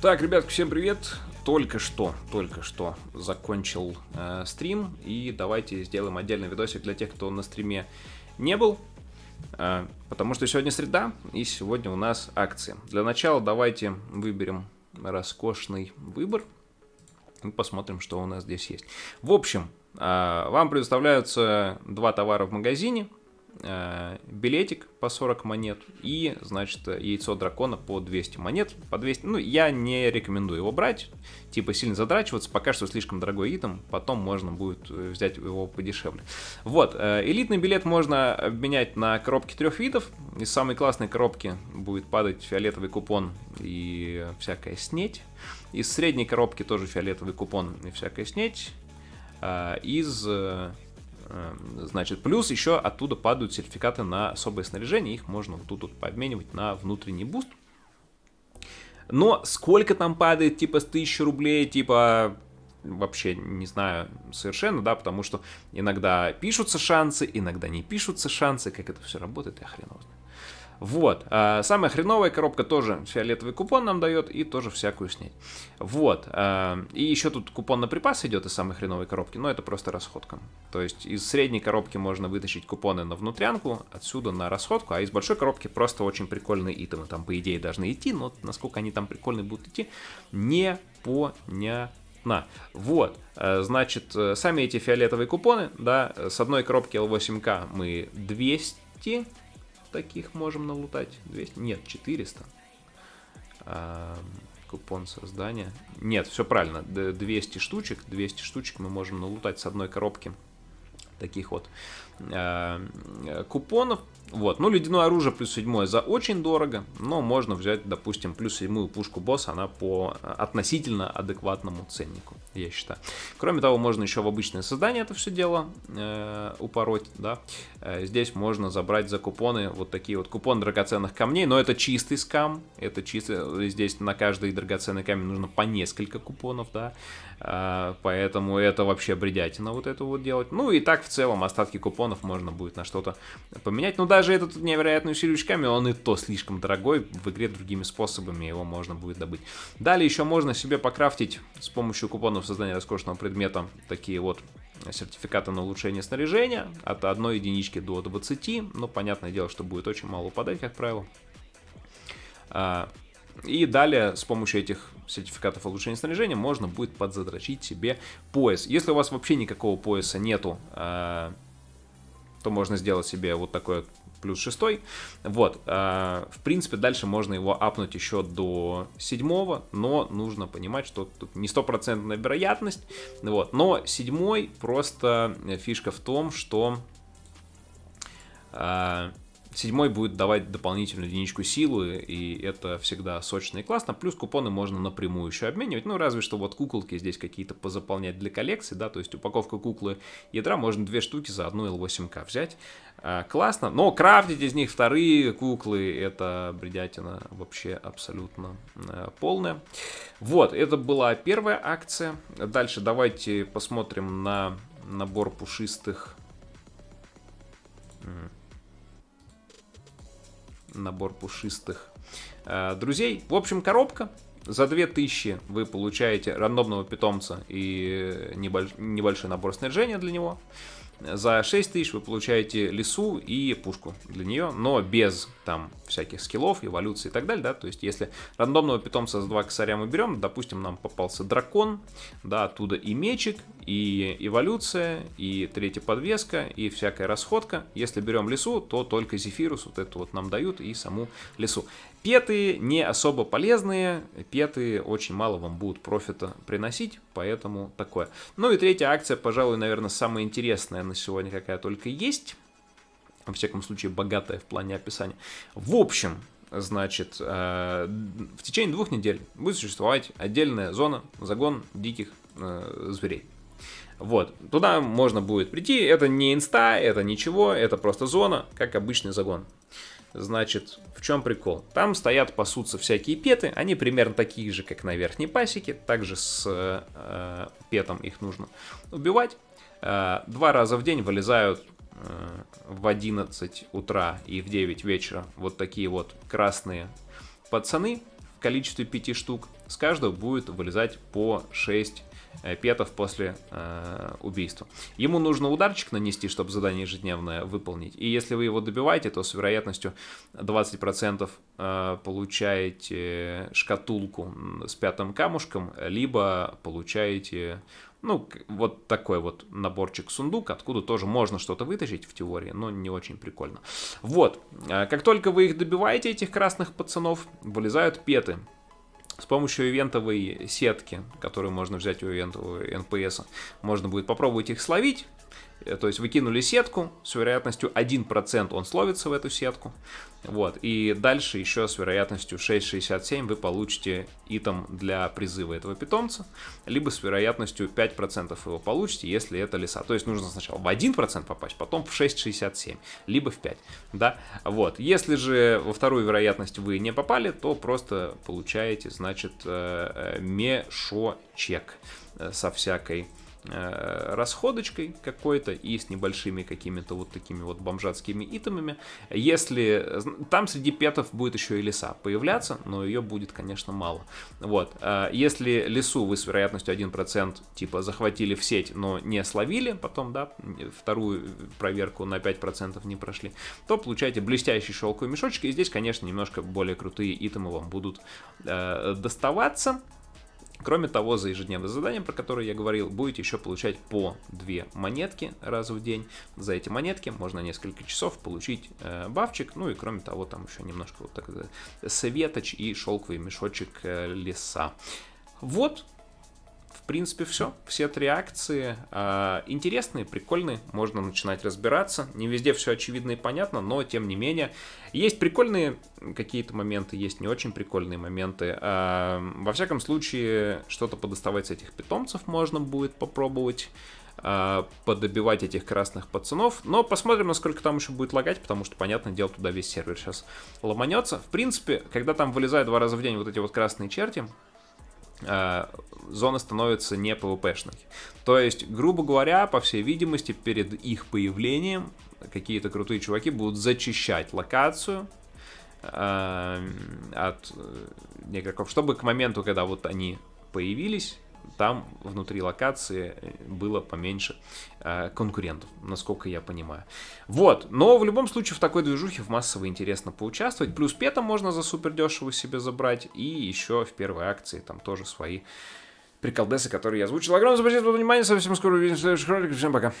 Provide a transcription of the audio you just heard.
Так, ребятки, всем привет! Только что, только что закончил э, стрим, и давайте сделаем отдельный видосик для тех, кто на стриме не был, э, потому что сегодня среда, и сегодня у нас акции. Для начала давайте выберем роскошный выбор и посмотрим, что у нас здесь есть. В общем, э, вам предоставляются два товара в магазине – Э, билетик по 40 монет и, значит, яйцо дракона по 200 монет. По 200, ну, я не рекомендую его брать, типа сильно задрачиваться, пока что слишком дорогой итем, потом можно будет э, взять его подешевле. Вот, э, элитный билет можно обменять на коробки трех видов. Из самой классной коробки будет падать фиолетовый купон и всякая снеть. Из средней коробки тоже фиолетовый купон и всякая снеть. Из Эм, значит, плюс еще оттуда падают сертификаты на особое снаряжение, их можно вот тут вот пообменивать на внутренний буст. Но сколько там падает, типа, с 1000 рублей, типа, вообще не знаю совершенно, да, потому что иногда пишутся шансы, иногда не пишутся шансы, как это все работает, я хрен его знаю. Вот. А самая хреновая коробка тоже фиолетовый купон нам дает и тоже всякую снять. Вот. А, и еще тут купон на припас идет из самой хреновой коробки, но это просто расходка. То есть из средней коробки можно вытащить купоны на внутрянку, отсюда на расходку, а из большой коробки просто очень прикольные итемы. Там, по идее, должны идти, но насколько они там прикольные будут идти, непонятно. На. Вот, э, значит, э, сами эти фиолетовые купоны, да, с одной коробки L8К мы 200 таких можем налутать. 200? Нет, 400. А, купон создания. Нет, все правильно. 200 штучек. 200 штучек мы можем налутать с одной коробки. Таких вот. Э, э, купонов. Вот, ну, ледяное оружие плюс седьмое за очень дорого, но можно взять, допустим, плюс седьмую пушку босса, она по э, относительно адекватному ценнику, я считаю. Кроме того, можно еще в обычное создание это все дело э, упороть, да. Э, здесь можно забрать за купоны вот такие вот купоны драгоценных камней, но это чистый скам, это чистый, здесь на каждый драгоценный камень нужно по несколько купонов, да, э, поэтому это вообще бредятина вот это вот делать. Ну и так в целом остатки купонов патронов можно будет на что-то поменять. Но даже этот невероятный усилитель очками, он и то слишком дорогой. В игре другими способами его можно будет добыть. Далее еще можно себе покрафтить с помощью купонов создания роскошного предмета такие вот сертификаты на улучшение снаряжения от 1 единички до 20. Но понятное дело, что будет очень мало упадать, как правило. А, и далее с помощью этих сертификатов улучшения снаряжения можно будет подзадрочить себе пояс. Если у вас вообще никакого пояса нету, а, то можно сделать себе вот такой вот плюс 6. Вот, э, в принципе, дальше можно его апнуть еще до 7, но нужно понимать, что тут не стопроцентная вероятность. Вот, но 7 просто фишка в том, что э, Седьмой будет давать дополнительную единичку силы, и это всегда сочно и классно. Плюс купоны можно напрямую еще обменивать, ну разве что вот куколки здесь какие-то позаполнять для коллекции, да, то есть упаковка куклы ядра можно две штуки за одну L8К взять. А, классно, но крафтить из них вторые куклы, это бредятина вообще абсолютно э, полная. Вот, это была первая акция. Дальше давайте посмотрим на набор пушистых набор пушистых э, друзей. В общем, коробка. За 2000 вы получаете рандомного питомца и небольш... небольшой набор снаряжения для него. За 6 тысяч вы получаете лесу и пушку для нее, но без там всяких скиллов, эволюции и так далее, да, то есть если рандомного питомца с 2 косаря мы берем, допустим, нам попался дракон, да, оттуда и мечик, и эволюция, и третья подвеска, и всякая расходка. Если берем лесу, то только зефирус вот эту вот нам дают и саму лесу. Петы не особо полезные, петы очень мало вам будут профита приносить, поэтому такое. Ну и третья акция, пожалуй, наверное, самая интересная на сегодня, какая только есть. Во всяком случае, богатая в плане описания. В общем, значит, э, в течение двух недель будет существовать отдельная зона, загон диких э, зверей. Вот, туда можно будет прийти, это не инста, это ничего, это просто зона, как обычный загон. Значит, в чем прикол? Там стоят, пасутся всякие петы, они примерно такие же, как на верхней пасеке, также с э, э петом их нужно убивать. Э, два раза в день вылезают э, в 11 утра и в 9 вечера вот такие вот красные пацаны в количестве 5 штук. С каждого будет вылезать по 6 Э, петов после э, убийства. Ему нужно ударчик нанести, чтобы задание ежедневное выполнить. И если вы его добиваете, то с вероятностью 20% э, получаете шкатулку с пятым камушком, либо получаете ну, вот такой вот наборчик сундук, откуда тоже можно что-то вытащить в теории, но не очень прикольно. Вот, э, как только вы их добиваете, этих красных пацанов, вылезают петы. С помощью ивентовой сетки, которую можно взять у ивентового NPS, можно будет попробовать их словить, Э, то есть выкинули сетку, с вероятностью 1% он словится в эту сетку. Вот. И дальше еще с вероятностью 6,67 вы получите итем для призыва этого питомца. Либо с вероятностью 5% его получите, если это лиса. То есть нужно сначала в 1% попасть, потом в 6,67, либо в 5. Да? Вот. Если же во вторую вероятность вы не попали, то просто получаете, значит, э, э, мешочек со всякой Э, расходочкой какой-то и с небольшими какими-то вот такими вот бомжатскими итемами. Если там среди петов будет еще и леса появляться, но ее будет, конечно, мало. Вот. Э, если лесу вы с вероятностью 1% типа захватили в сеть, но не словили, потом, да, вторую проверку на 5% не прошли, то получаете блестящий шелковый мешочек. И здесь, конечно, немножко более крутые итемы вам будут э, доставаться. Кроме того, за ежедневное задание, про которое я говорил, будете еще получать по 2 монетки раз в день. За эти монетки можно несколько часов получить э, бафчик, ну и кроме того, там еще немножко вот так, э, советоч и шелковый мешочек э, леса. Вот принципе, все. Все три акции э, интересные, прикольные, можно начинать разбираться. Не везде все очевидно и понятно, но тем не менее. Есть прикольные какие-то моменты, есть не очень прикольные моменты. Э, во всяком случае, что-то подоставать с этих питомцев можно будет попробовать а, подобивать этих красных пацанов. Но посмотрим, насколько там еще будет лагать, потому что, понятное дело, туда весь сервер сейчас ломанется. В принципе, когда там вылезают два раза в день вот эти вот красные черти, Э, зона становится не PvP-шной. То есть, грубо говоря, по всей видимости, перед их появлением какие-то крутые чуваки будут зачищать локацию э, от игроков, э, чтобы к моменту, когда вот они появились, там внутри локации было поменьше э, конкурентов, насколько я понимаю. Вот, но в любом случае в такой движухе в массово интересно поучаствовать. Плюс пета можно за супер дешево себе забрать. И еще в первой акции там тоже свои приколдесы, которые я озвучил. Огромное спасибо за внимание. Совсем скоро увидимся в следующих роликах. Всем пока.